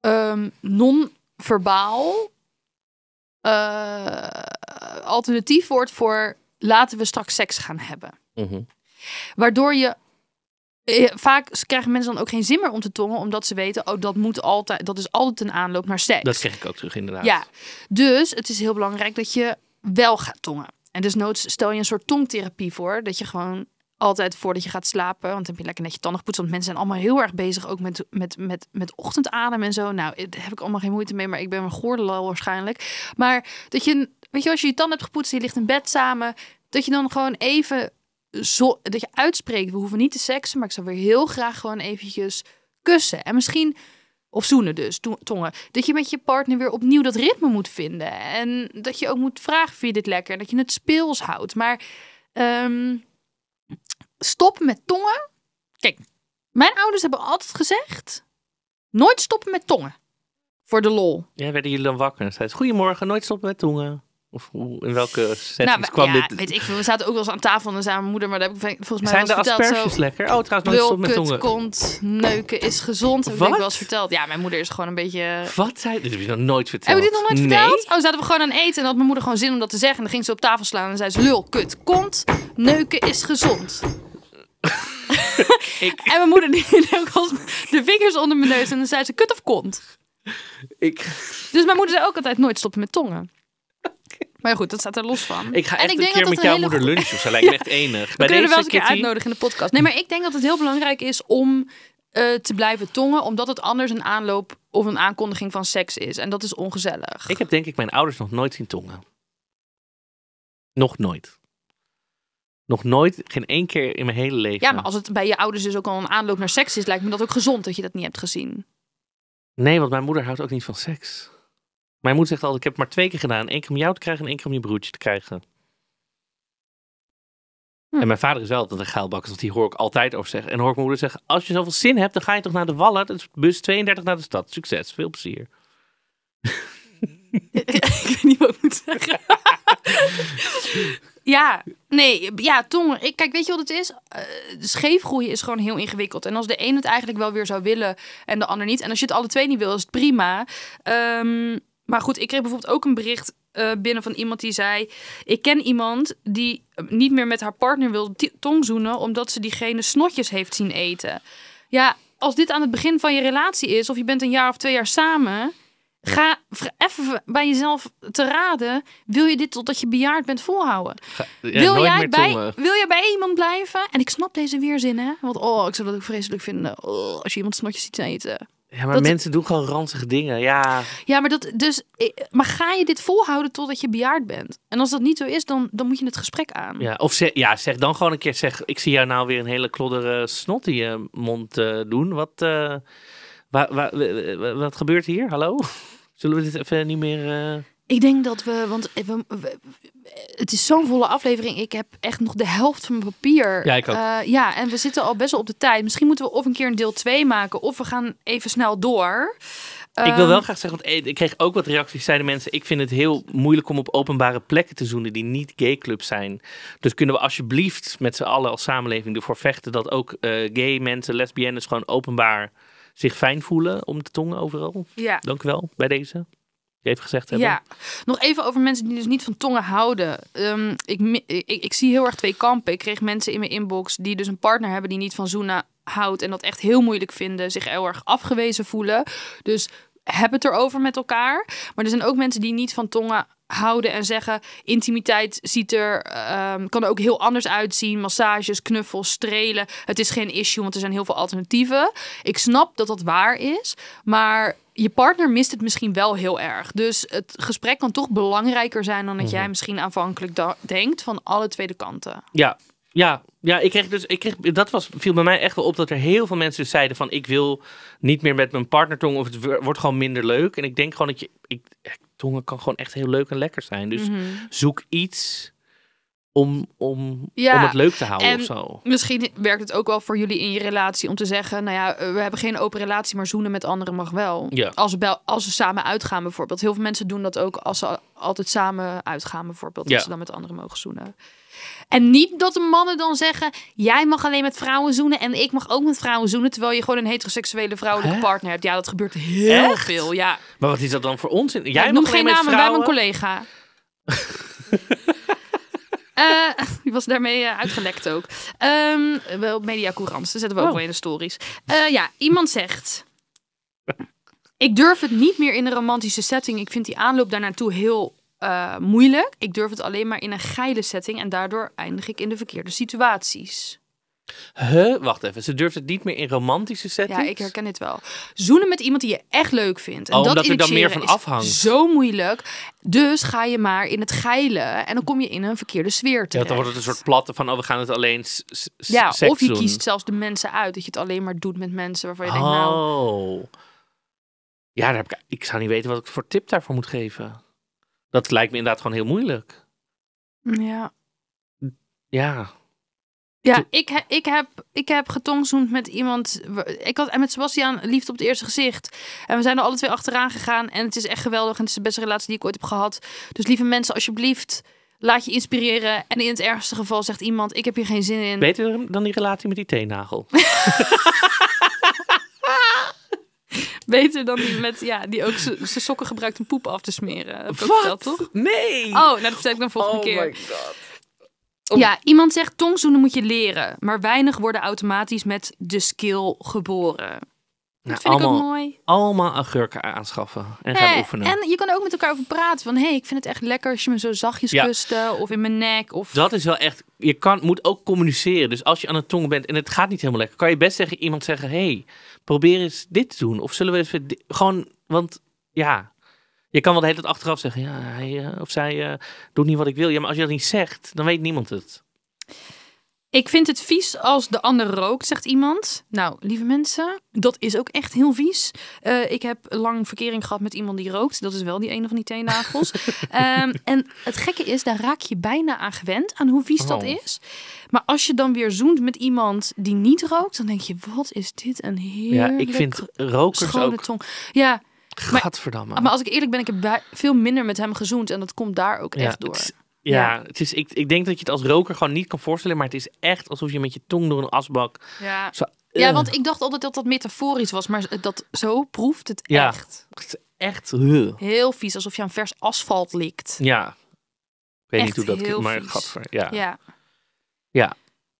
um, non-verbaal eh, alternatief wordt voor laten we straks seks gaan hebben. Mhm. Waardoor je eh, vaak krijgen mensen dan ook geen zin meer om te tongen, omdat ze weten, oh, dat moet altijd, dat is altijd een aanloop naar seks. Dat krijg ik ook terug, inderdaad. Ja, dus het is heel belangrijk dat je wel gaat tongen. En dus noods stel je een soort tongtherapie voor, dat je gewoon altijd voordat je gaat slapen, want dan heb je lekker net je tanden gepoetst, want mensen zijn allemaal heel erg bezig, ook met, met, met, met ochtendadem en zo. Nou, daar heb ik allemaal geen moeite mee, maar ik ben een al waarschijnlijk. Maar dat je weet je, als je je tanden hebt gepoetst, je ligt in bed samen, dat je dan gewoon even zo, dat je uitspreekt, we hoeven niet te seksen, maar ik zou weer heel graag gewoon eventjes kussen. En misschien, of zoenen dus, tongen. Dat je met je partner weer opnieuw dat ritme moet vinden. En dat je ook moet vragen, vind je dit lekker? en Dat je het speels houdt. Maar um, ehm, stoppen met tongen. Kijk, mijn ouders hebben altijd gezegd, nooit stoppen met tongen. Voor de lol. Ja, werden jullie dan wakker? Zei goedemorgen, nooit stoppen met tongen. Of hoe, in welke nou, settings kwam ja, dit? Weet ik, we zaten ook wel eens aan tafel en samen mijn moeder, maar daar heb ik volgens mij Zijn de asperges lekker? Oh, trouwens, nooit met tongen. kont, neuken is gezond, heb ik wel eens verteld. Ja, mijn moeder is gewoon een beetje... Wat zei Dit heb je nog nooit verteld. Heb je dit nog nooit verteld? Oh, zaten we gewoon aan eten en had mijn moeder gewoon zin om dat te zeggen. En dan ging ze op tafel slaan en zei ze, lul, kut, kont, neuken is gezond. ik... En mijn moeder deed ook als de vingers onder mijn neus en dan zei ze, kut of kont? Ik... Dus mijn moeder zei ook altijd, nooit stoppen met tongen. Maar goed, dat staat er los van. Ik ga echt een keer met jouw moeder lunchen. Of lijkt me echt enig. Bij We er wel eens een keer uitnodigen in de podcast. Nee, maar ik denk dat het heel belangrijk is om eh, te blijven tongen. Omdat het anders een aanloop of een aankondiging van seks is. En dat is ongezellig. Ik heb denk ik mijn ouders nog nooit zien tongen. Nog nooit. Nog nooit, geen één keer in mijn hele leven. Ja, maar als het bij je ouders dus ook al een aanloop naar seks is, lijkt me dat ook gezond dat je dat niet hebt gezien. Nee, want mijn moeder houdt ook niet van seks. Mijn moeder zegt altijd, ik heb het maar twee keer gedaan. Eén keer om jou te krijgen en één keer om je broertje te krijgen. Hm. En mijn vader is wel altijd een geilbakker, want dus die hoor ik altijd over zeggen. En hoor ik mijn moeder zeggen, als je zoveel zin hebt, dan ga je toch naar de Wallen. Dat is bus 32 naar de stad. Succes, veel plezier. ik weet niet wat ik moet zeggen. ja, nee, ja, tongen. Ik, kijk, weet je wat het is? Uh, eh, scheef is gewoon heel ingewikkeld. En als de een het eigenlijk wel weer zou willen en de ander niet. En als je het alle twee niet wil, is het prima. Um, maar goed, ik kreeg bijvoorbeeld ook een bericht eh, binnen van iemand die zei: Ik ken iemand die eh, niet meer met haar partner wil tongzoenen, omdat ze diegene snotjes heeft zien eten. Ja, als dit aan het begin van je relatie is, of je bent een jaar of twee jaar samen, ga even bij jezelf te raden: wil je dit totdat je bejaard bent volhouden? wil, jij bij, wil jij bij iemand blijven? En ik snap deze weerzin, hè? Want oh, ik zou dat ook vreselijk vinden oh, als je iemand snotjes ziet eten. Ja, maar mensen doen gewoon ranzige dingen. Ja, ja maar, dat, dus, eh, maar ga je dit volhouden totdat je bejaard bent? En als dat niet zo is, dan, dan moet je het gesprek aan. Ja, of zeg, ja, zeg dan gewoon een keer: zeg, ik zie jou nou weer een hele klodder snot in je mond eh, doen. Wat, uh, eh, wat wat gebeurt hier? Hallo? Zullen we dit even niet meer. Ik denk dat we, want het is zo'n volle aflevering. Ik heb echt nog de helft van mijn papier. Ja, ik ook. Eh, ja, en we zitten al best wel op de tijd. Misschien moeten we of een keer een deel 2 maken, of we gaan even snel door. ik wil wel ehm, graag zeggen, want eh, ik kreeg ook wat reacties. Zeiden mensen, ik vind het heel moeilijk om op openbare plekken te zoenen die niet gay clubs zijn. Dus kunnen we alsjeblieft met z'n allen als samenleving ervoor vechten dat ook eh, gay mensen, lesbiennes gewoon openbaar zich fijn voelen om te tongen overal. Ja. Dank u wel bij deze heeft gezegd hebben. Ja, nog even over mensen die dus niet van tongen houden. Ehm, ik, ik, zie heel erg twee kampen. Ik kreeg mensen in mijn inbox die dus een partner hebben die niet van zoenen houdt en dat echt heel moeilijk vinden, zich heel erg afgewezen voelen. Dus heb het erover met elkaar. Maar er zijn ook mensen die niet van tongen houden en zeggen. Intimiteit ziet er, ehm, kan er ook heel anders uitzien. Massages, knuffels, strelen. Het is geen issue, want er zijn heel veel alternatieven. Ik snap dat dat waar is, maar je partner mist het misschien wel heel erg. Dus het gesprek kan toch belangrijker zijn dan dat mhm. jij misschien aanvankelijk denkt van alle twee kanten. Ja. Ja, ja, ik kreeg dus, ik kreeg, dat was, viel bij mij echt wel op dat er heel veel mensen zeiden van ik wil niet meer met mijn partner tongen of het wordt gewoon minder leuk. En ik denk gewoon dat je, ik tongen kan gewoon echt heel leuk en lekker zijn. Dus mhm. zoek iets om, om, om het leuk te houden of zo. Misschien werkt het ook wel voor jullie in je relatie om te zeggen: Nou ja, eh, we hebben geen open relatie, maar zoenen met anderen mag wel. Ja. Als, we, als ze samen uitgaan, bijvoorbeeld. Heel veel mensen doen dat ook als ze altijd samen uitgaan, bijvoorbeeld. Ja. Dat ze dan met anderen mogen zoenen. En niet dat de mannen dan zeggen: Jij mag alleen met vrouwen zoenen en ik mag ook met vrouwen zoenen. Terwijl je gewoon een heteroseksuele vrouwelijke partner hebt. Ja, dat gebeurt heel veel. Ja. Maar wat is dat dan voor ons? Jij ja, geen namen bij mijn collega. Eh, die was daarmee eh, uitgelekt ook. Um, wel Media Courant, dus daar zetten we ook oh. wel in de stories. Eh, ja, iemand zegt... Ik durf het niet meer in een romantische setting. Ik vind die aanloop daarnaartoe heel eh, moeilijk. Ik durf het alleen maar in een geile setting. En daardoor eindig ik in de verkeerde situaties. Huh? Wacht even, ze durft het niet meer in romantische settings? Ja, ik herken dit wel. Zoenen met iemand die je echt leuk vindt. En oh, dat omdat er dan meer van afhangt. zo moeilijk. Dus ga je maar in het geilen en dan kom je in een verkeerde sfeer terecht. Ja, dan wordt het een soort platte van, oh, we gaan het alleen Ja, of je kiest zelfs de mensen uit. Dat je het alleen maar doet met mensen waarvan je denkt, nou... Oh. Ja, daar heb ik, ik zou niet weten wat ik voor tip daarvoor moet geven. Dat lijkt me inderdaad gewoon heel moeilijk. Ja. Ja, ja, ik, ik, heb, ik heb getongzoend met iemand. Ik had met Sebastian liefde op het eerste gezicht. En we zijn er alle twee achteraan gegaan. En het is echt geweldig. En het is de beste relatie die ik ooit heb gehad. Dus lieve mensen, alsjeblieft, laat je inspireren. En in het ergste geval zegt iemand: Ik heb hier geen zin in. Beter dan die relatie met die teennagel. Beter dan die met, ja, die ook zijn sokken gebruikt om poep af te smeren. Heb toch? Nee! Oh, nou, dat vertel ik dan volgende oh keer. Oh my god. Ja, iemand zegt tongzoenen moet je leren, maar weinig worden automatisch met de skill geboren. Nou, dat vind allemaal, ik ook mooi. Allemaal agurken aanschaffen en gaan eh, oefenen. En je kan ook met elkaar over praten. Van, hé, hey, ik vind het echt lekker als je me zo zachtjes ja. of in mijn nek. Of... Dat is wel echt... Je kan, moet ook communiceren. Dus als je aan het tongen bent en het gaat niet helemaal lekker... kan je best zeggen iemand zeggen... hé, hey, probeer eens dit te doen. Of zullen we even... Gewoon, want ja, je kan wel de hele tijd achteraf zeggen, ja, hij eh, of zij eh, doet niet wat ik wil. Ja, maar als je dat niet zegt, dan weet niemand het. Ik vind het vies als de ander rookt, zegt iemand. Nou, lieve mensen, dat is ook echt heel vies. Eh, ik heb lang verkering gehad met iemand die rookt. Dat is wel die ene van die teennagels. um, en het gekke is, daar raak je bijna aan gewend, aan hoe vies dat oh. is. Maar als je dan weer zoent met iemand die niet rookt, dan denk je, wat is dit een heerlijk... Ja, ik vind rokers ook... Tong. Ja, Gadverdamme. Maar, ah, maar als ik eerlijk ben, ik heb veel minder met hem gezoend. En dat komt daar ook echt door. ja, ja, Het is, ik, ik denk dat je het als roker gewoon niet kan voorstellen. Maar het is echt alsof je met je tong door een asbak... Ja, ja eh. want ik dacht altijd dat dat metaforisch was. Maar dat, zo proeft het echt. Het is echt... Uh. Heel vies, alsof je aan vers asfalt likt. Ja. Ik weet niet hoe dat... maar gadver, ja. Ja. ja.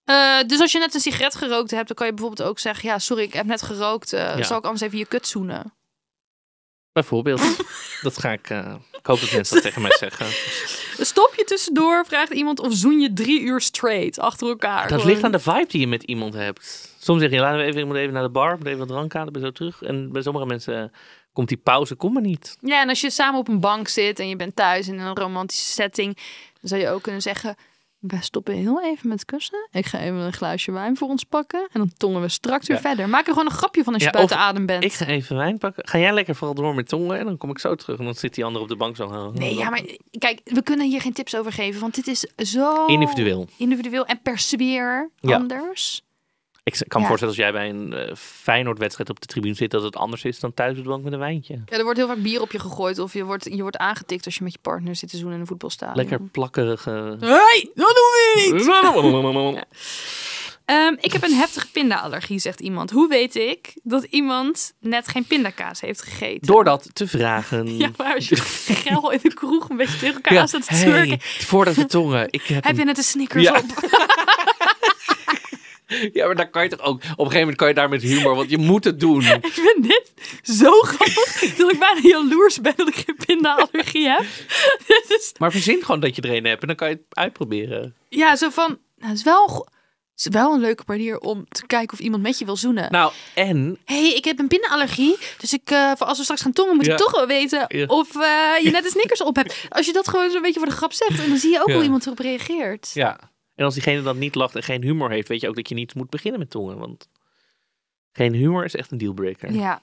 Eh, dus als je net een sigaret gerookt hebt, dan kan je bijvoorbeeld ook zeggen: Ja, sorry, ik heb net gerookt. Uh, Zal ik anders even je kut zoenen? Bijvoorbeeld. dat ga ik. Uh, ik hoop dat mensen dat tegen mij zeggen. Stop je tussendoor, vraagt iemand, of zoen je drie uur straight achter elkaar? Dat ligt aan de vibe die je met iemand hebt. Soms zeg je, laten we even, ik moet even naar de bar, moet even wat drank halen, ben zo terug. En bij sommige mensen eh, komt die pauze, kom maar niet. Ja, en als je samen op een bank zit en je bent thuis in een romantische setting, dan zou je ook kunnen zeggen, we stoppen heel even met kussen. Ik ga even een glaasje wijn voor ons pakken. En dan tongen we straks weer verder. Maak er gewoon een grapje van als je ja, buiten adem bent. Ik ga even wijn pakken. Ga jij lekker vooral door met tongen. En dan kom ik zo terug. En dan zit die ander op de bank zo. Oh, nee, ja, maar kijk, we kunnen hier geen tips over geven. Want dit is zo... Individueel. Individueel en per sfeer anders. Ik kan me voorstellen als jij bij een uh, eh, wedstrijd op de tribune zit, dat het anders is dan thuis op de bank met een wijntje. Ja, er wordt heel vaak bier op je gegooid of je wordt, je wordt aangetikt als je met je partner zit te zoenen in een voetbalstadion. Lekker plakkerige... hey, dat doen we niet! Ehm, ik heb een heftige pinda-allergie, zegt iemand. Hoe weet ik dat iemand net geen pindakaas heeft gegeten? Door dat te vragen. ja, maar als je geil in de kroeg een beetje tegen elkaar ja, staat te voordat de tongen. Ik heb, heb je net een Snickers op? Ja, maar daar kan je toch ook... Op een gegeven moment kan je daar met humor... Want je moet het doen. Ik vind dit zo grappig... dat ik bijna jaloers ben dat ik geen pindaallergie heb. Maar verzin gewoon dat je er een hebt... en dan kan je het uitproberen. Ja, zo van... Nou, het is wel is wel een leuke manier om te kijken of iemand met je wil zoenen. Nou, en... hey, ik heb een binnenallergie. Dus ik, eh, voor als we straks gaan tongen, moet ik toch wel weten of eh, je net de snickers op hebt. Als je dat gewoon zo'n beetje voor de grap zegt, en dan zie je ook ja. hoe iemand erop reageert. Ja. En als diegene dan niet lacht en geen humor heeft, weet je ook dat je niet moet beginnen met tongen. Want geen humor is echt een dealbreaker. Ja.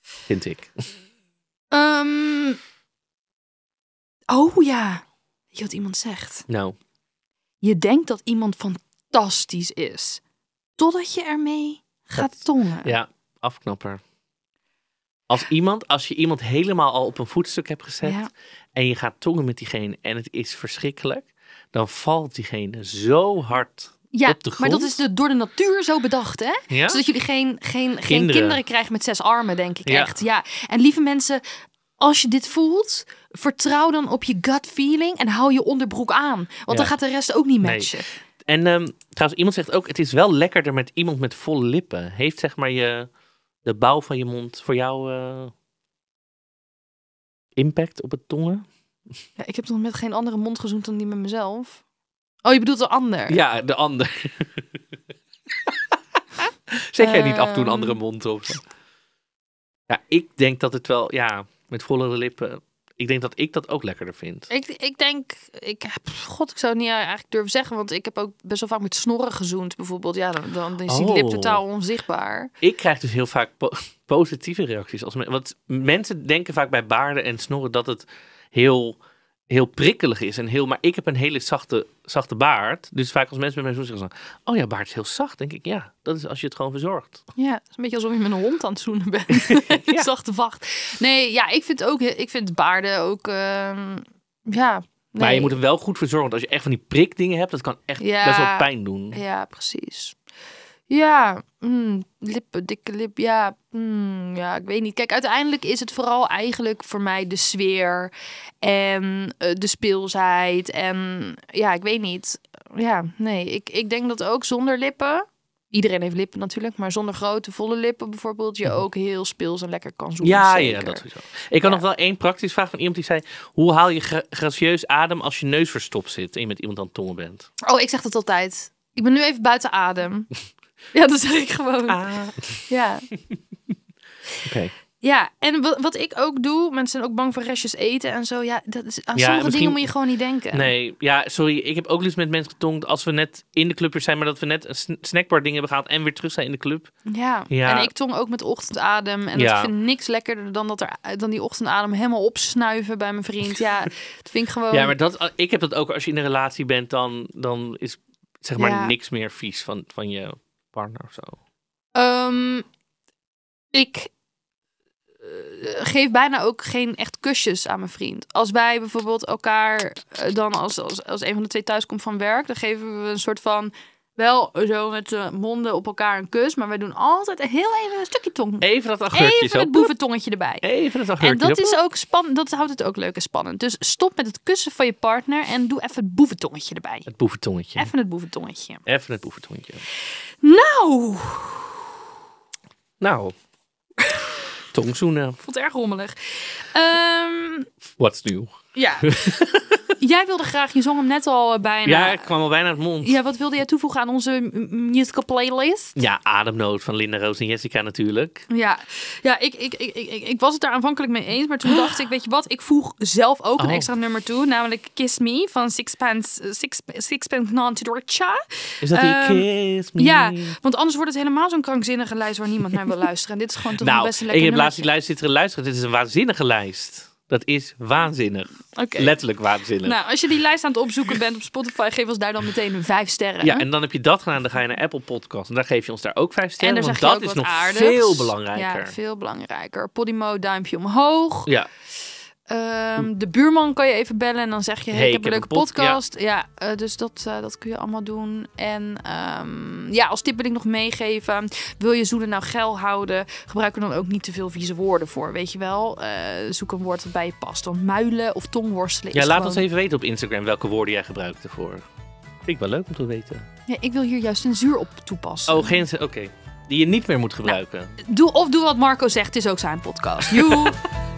Vind ik. Ehm, oh ja. je wat iemand zegt? Nou. Je denkt dat iemand fantastisch is. Totdat je ermee gaat tongen. Ja, afknapper. Als iemand, als je iemand helemaal al op een voetstuk hebt gezet en je gaat tongen met diegene en het is verschrikkelijk, dan valt diegene zo hard op de grond. maar dat is dus door de natuur zo bedacht, hè? Ja? Zodat jullie geen, geen, kinderen. geen kinderen krijgen met zes armen, denk ik echt. Ja. En lieve mensen, als je dit voelt, vertrouw dan op je gut feeling en hou je onderbroek aan. Want dan gaat de rest ook niet matchen. Nee. En ehm, trouwens, iemand zegt ook, het is wel lekkerder met iemand met volle lippen. Heeft zeg maar je, de bouw van je mond voor jou eh, impact op het tongen? Ja, ik heb nog met geen andere mond gezoend dan die met mezelf. Oh, je bedoelt de ander? Ja, de ander. zeg jij niet af en toe een andere ehm. mond of zo? Ja, ik denk dat het wel, ja, met vollere lippen. Ik denk dat ik dat ook lekkerder vind. Ik, ik denk, ik, god, ik zou het niet eigenlijk durven zeggen, want ik heb ook best wel vaak met snorren gezoend bijvoorbeeld. Ja, dan, dan is die lip oh. totaal onzichtbaar. Ik krijg dus heel vaak positieve reacties. Als want mensen denken vaak bij baarden en snorren dat het heel, heel prikkelig is. En heel, maar ik heb een hele zachte, zachte baard. Dus vaak als mensen bij mij zo zeggen, oh ja, baard is heel zacht. denk ik, ja, dat is als je het gewoon verzorgt. Ja, het is een beetje alsof je met een hond aan het zoenen bent. Zachte vacht. Nee, ja, ik vind ook, ik vind baarden ook, ehm, ja... Nee. Maar je moet hem wel goed verzorgen. Want als je echt van die prik dingen hebt, dat kan echt ja, best wel pijn doen. Ja, precies. Ja, mm, lippen, dikke lip, ja, mm, ja, ik weet niet. Kijk, uiteindelijk is het vooral eigenlijk voor mij de sfeer en eh, de speelsheid en ja, ik weet niet. Ja, nee, ik, ik denk dat ook zonder lippen, iedereen heeft lippen natuurlijk, maar zonder grote, volle lippen bijvoorbeeld, je mhm. ook heel speels en lekker kan zoeken. Ja, ja, dat is zo. Ik had nog wel één praktische vraag van iemand die zei, hoe haal je gracieus adem als je neus verstopt zit en je met iemand aan het tongen bent? Oh, ik zeg dat altijd. Ik ben nu even buiten adem. Ja, dat zeg ik gewoon. Ah. Ja. Ja, en wat, wat ik ook doe, mensen zijn ook bang voor restjes eten en zo. Ja, dat is, aan ja, sommige dingen moet je gewoon niet denken. Nee, ja, sorry. Ik heb ook liefst met mensen getongd als we net in de club zijn, maar dat we net een snackbar ding hebben gehad en weer terug zijn in de club. Ja, ja. en ik tong ook met ochtendadem. En ik dat vind niks lekkerder dan, dat er, dan die ochtendadem helemaal opsnuiven bij mijn vriend. Ja, dat vind ik gewoon... Ja, maar dat, ik heb dat ook als je in een relatie bent, dan, dan is zeg maar niks meer vies van, van je partner of zo? Ehm, ik eh, geef bijna ook geen echt kusjes aan mijn vriend. Als wij bijvoorbeeld elkaar eh, dan als, als, als een van de twee thuis komt van werk, dan geven we een soort van wel zo met de eh, monden op elkaar een kus. Maar wij doen altijd heel even een stukje tong. Even dat augurkje. Even het boeventongetje erbij. Even dat En dat, is ook spannend. Dat houdt het ook leuk en spannend. Dus stop met het kussen van je partner en doe even het boeventongetje erbij. Het boeventongetje. Even het boeventongetje. Even het boeventongetje. Nou. Nou. Tongzoenen. Vond het erg rommelig. Um, ehm, Wat new? Ja. jij wilde graag, je zong hem net al eh, bijna. Ja, ik kwam al bijna het mond. Ja, wat wilde jij toevoegen aan onze musical playlist? Ja, Ademnood van Linda Roos en Jessica natuurlijk. Ja, ja ik, ik, ik, ik, ik was het daar aanvankelijk mee eens, maar toen dacht ik, weet je wat, ik voeg zelf ook een oh. extra nummer toe, namelijk Kiss Me van Sixpence, eh, Sixpence, Sixpence Nancy Dorcha. Is dat die ehm, Kiss Me? Ja, want anders wordt het helemaal zo'n krankzinnige lijst waar niemand naar wil luisteren. En dit is gewoon toch nou, beste lekker ik heb laatst die lijst zitten luisteren. Dit is een waanzinnige lijst. Dat is waanzinnig. Letterlijk waanzinnig. Nou, als je die lijst aan het opzoeken bent op Spotify, geef ons daar dan meteen een vijf sterren. Ja, en dan heb je dat gedaan. Dan ga je naar Apple Podcast. En daar geef je ons daar ook vijf sterren. En want dat is nog veel belangrijker. Ja, veel belangrijker. Podimo, duimpje omhoog. Ja. Ehm, de buurman kan je even bellen en dan zeg je: hey, ik, heb een leuke podcast. Ja, eh, dus dat, eh, dat kun je allemaal doen. En ehm, ja, als tip wil ik nog meegeven: wil je zoenen nou geil houden? Gebruik er dan ook niet te veel vieze woorden voor. Weet je wel, uh, zoek een woord dat bij je past. Dan muilen of tongworstelen. Ja, laat ons even weten op Instagram welke woorden jij gebruikt ervoor. Vind ik wel leuk om te weten. Ja, ik wil hier juist censuur op toepassen. Oh, geen. Oké. Die je niet meer moet nou, gebruiken. doe, of doe wat Marco zegt, het is ook zijn podcast. Joe!